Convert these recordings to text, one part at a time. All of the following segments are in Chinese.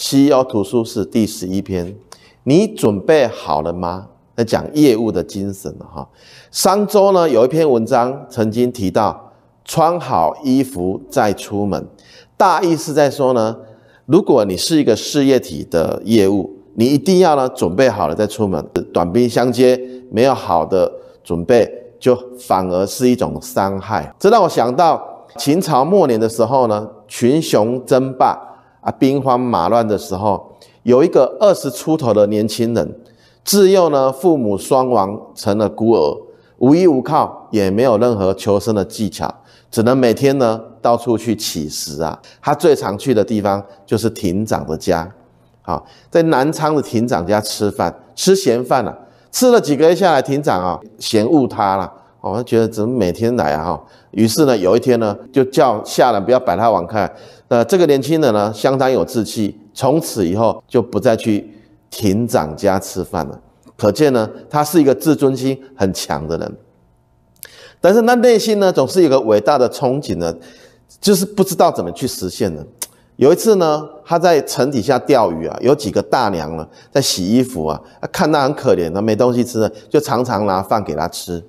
西幺图书是第十一篇，你准备好了吗？那讲业务的精神哈。上周呢有一篇文章曾经提到，穿好衣服再出门，大意是在说呢，如果你是一个事业体的业务，你一定要呢准备好了再出门。短兵相接，没有好的准备，就反而是一种伤害。这让我想到秦朝末年的时候呢，群雄争霸。啊，兵荒马乱的时候，有一个二十出头的年轻人，自幼呢父母双亡，成了孤儿，无依无靠，也没有任何求生的技巧，只能每天呢到处去乞食啊。他最常去的地方就是亭长的家，好，在南昌的亭长家吃饭，吃闲饭了，吃了几个月下来，亭长啊嫌恶他了。我们觉得怎么每天来啊？哈，于是呢，有一天呢，就叫下人不要摆他碗筷。那这个年轻人呢，相当有志气，从此以后就不再去庭长家吃饭了。可见呢，他是一个自尊心很强的人。但是那内心呢，总是有个伟大的憧憬呢，就是不知道怎么去实现呢。有一次呢，他在城底下钓鱼啊，有几个大娘呢在洗衣服啊，看他很可怜他没东西吃，就常常拿饭给他吃。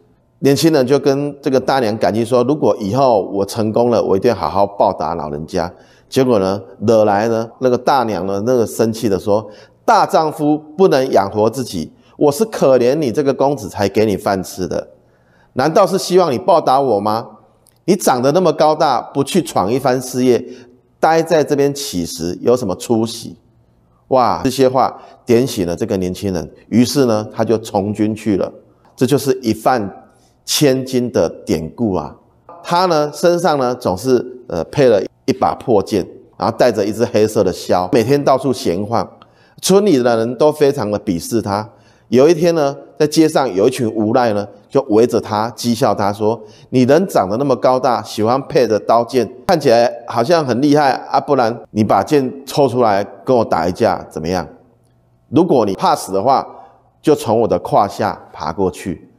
年轻人就跟这个大娘感激说：“如果以后我成功了，我一定好好报答老人家。”结果呢，惹来呢那个大娘呢那个生气的说：“大丈夫不能养活自己，我是可怜你这个公子才给你饭吃的，难道是希望你报答我吗？你长得那么高大，不去闯一番事业，待在这边乞食有什么出息？”哇，这些话点醒了这个年轻人，于是呢，他就从军去了。这就是一饭。千金的典故啊，他呢身上呢总是呃配了一把破剑，然后带着一只黑色的枭，每天到处闲晃。村里的人都非常的鄙视他。有一天呢，在街上有一群无赖呢就围着他讥笑他说：“你人长得那么高大，喜欢配着刀剑，看起来好像很厉害啊！不然你把剑抽出来跟我打一架怎么样？如果你怕死的话，就从我的胯下爬过去。”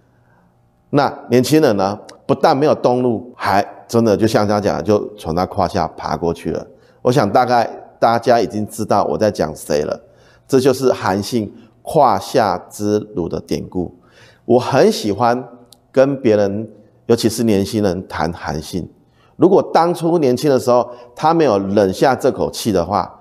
那年轻人呢？不但没有动怒，还真的就像他讲，就从他胯下爬过去了。我想大概大家已经知道我在讲谁了。这就是韩信胯下之辱的典故。我很喜欢跟别人，尤其是年轻人谈韩信。如果当初年轻的时候他没有忍下这口气的话，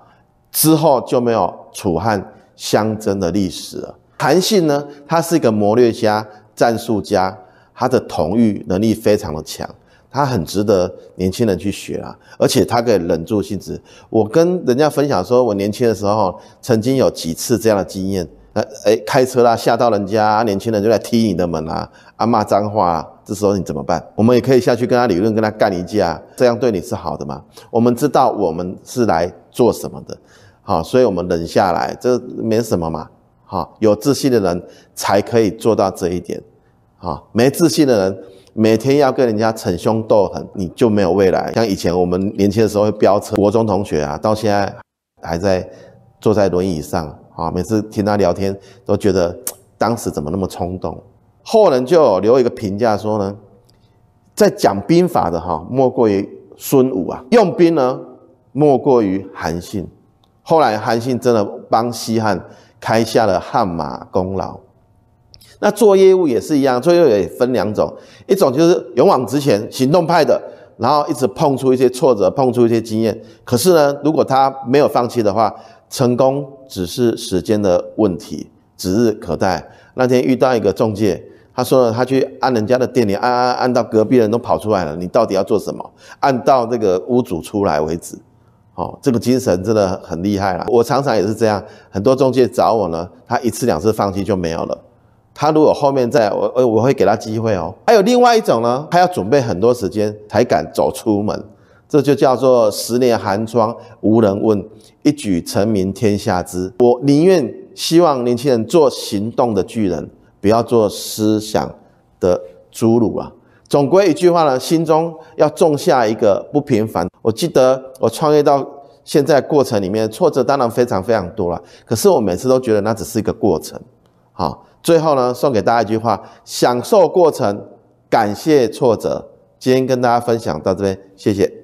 之后就没有楚汉相争的历史了。韩信呢，他是一个谋略家、战术家。他的同域能力非常的强，他很值得年轻人去学啊，而且他可以忍住性子。我跟人家分享说，我年轻的时候曾经有几次这样的经验，那哎，开车啦吓到人家，年轻人就来踢你的门啊，啊骂脏话，啊，这时候你怎么办？我们也可以下去跟他理论，跟他干一架，这样对你是好的吗？我们知道我们是来做什么的，好，所以我们忍下来，这没什么嘛，好，有自信的人才可以做到这一点。啊，没自信的人每天要跟人家逞凶斗狠，你就没有未来。像以前我们年轻的时候会飙车，国中同学啊，到现在还在坐在轮椅上啊。每次听他聊天，都觉得当时怎么那么冲动。后人就留一个评价说呢，在讲兵法的哈，莫过于孙武啊；用兵呢，莫过于韩信。后来韩信真的帮西汉开下了汗马功劳。那做业务也是一样，做业务也分两种，一种就是勇往直前、行动派的，然后一直碰出一些挫折，碰出一些经验。可是呢，如果他没有放弃的话，成功只是时间的问题，指日可待。那天遇到一个中介，他说呢，他去按人家的店里按按按到隔壁人都跑出来了，你到底要做什么？按到这个屋主出来为止。哦，这个精神真的很厉害了。我常常也是这样，很多中介找我呢，他一次两次放弃就没有了。他如果后面在我呃我会给他机会哦。还有另外一种呢，他要准备很多时间才敢走出门，这就叫做十年寒窗无人问，一举成名天下知。我宁愿希望年轻人做行动的巨人，不要做思想的侏儒啊。总归一句话呢，心中要种下一个不平凡。我记得我创业到现在过程里面，挫折当然非常非常多了，可是我每次都觉得那只是一个过程，好。最后呢，送给大家一句话：享受过程，感谢挫折。今天跟大家分享到这边，谢谢。